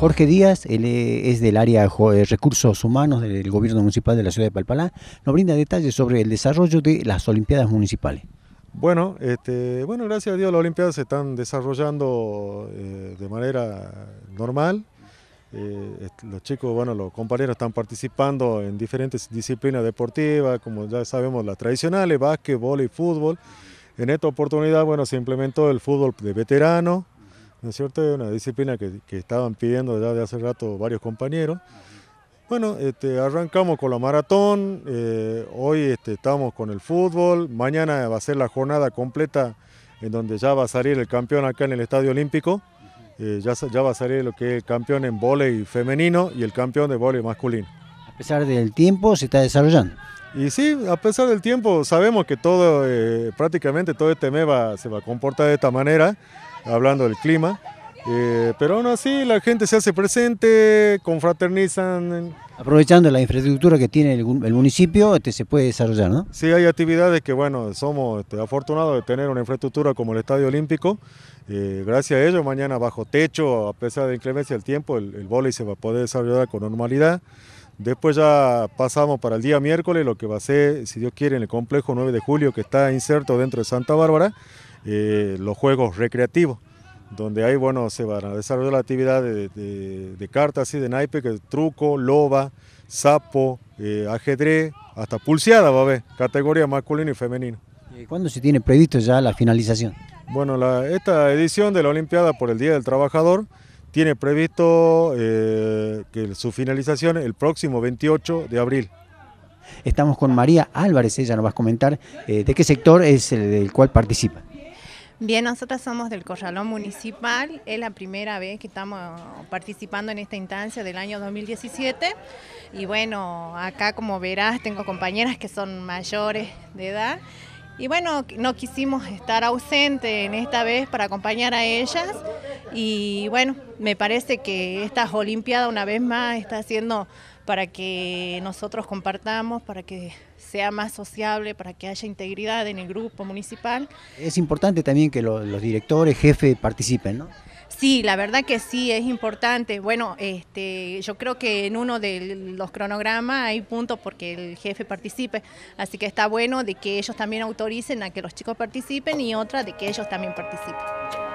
Jorge Díaz, él eh, es del área de eh, recursos humanos del gobierno municipal de la ciudad de Palpalá, nos brinda detalles sobre el desarrollo de las Olimpiadas Municipales. Bueno, este, bueno, gracias a Dios las Olimpiadas se están desarrollando eh, de manera normal. los chicos, bueno, los compañeros están participando en diferentes disciplinas deportivas, como ya sabemos las tradicionales, básquetbol y fútbol. En esta oportunidad, bueno, se implementó el fútbol de veterano, ¿no es cierto? una disciplina que, que, estaban pidiendo ya de hace rato varios compañeros. Bueno, este, arrancamos con la maratón, eh, hoy este, estamos con el fútbol, mañana va a ser la jornada completa en donde ya va a salir el campeón acá en el Estadio Olímpico, eh, ya, ya, va a salir lo que es el campeón en voleibol femenino y el campeón de voleibol masculino. A pesar del tiempo se está desarrollando. Y sí, a pesar del tiempo sabemos que todo, eh, prácticamente todo este mes se va a comportar de esta manera, hablando del clima. Eh, pero aún así la gente se hace presente, confraternizan. Aprovechando la infraestructura que tiene el, municipio, este, se puede desarrollar, ¿no? Sí, hay actividades que, bueno, somos este, afortunados de tener una infraestructura como el Estadio Olímpico. Eh, gracias a ello, mañana bajo techo, a pesar de inclemencia del tiempo, el, el vóley se va a poder desarrollar con normalidad. Después ya pasamos para el día miércoles, lo que va a ser, si Dios quiere, en el complejo 9 de julio que está inserto dentro de Santa Bárbara, eh, los juegos recreativos, donde ahí bueno, se van a desarrollar la actividad de, de cartas y de naipe, que truco, loba, sapo, eh, ajedrez, hasta pulseada va a haber, categoría masculino y femenino. ¿Cuándo se tiene previsto ya la finalización? Bueno, esta edición de la Olimpiada por el Día del Trabajador tiene previsto eh, que su finalización el próximo 28 de abril. Estamos con María Álvarez, ella nos va a comentar eh, de qué sector es el del cual participa. Bien, nosotros somos del Corralón Municipal, es la primera vez que estamos participando en esta instancia del año 2017 y bueno, acá como verás tengo compañeras que son mayores de edad y bueno, no quisimos estar ausentes en esta vez para acompañar a ellas y bueno, me parece que esta olimpiada una vez más está haciendo para que nosotros compartamos, para que sea más sociable, para que haya integridad en el grupo municipal. Es importante también que los directores, jefes participen, ¿no? Sí, la verdad que sí, es importante. Bueno, este, yo creo que en uno de los cronogramas hay puntos porque el jefe participe, así que está bueno de que ellos también autoricen a que los chicos participen y otra de que ellos también participen.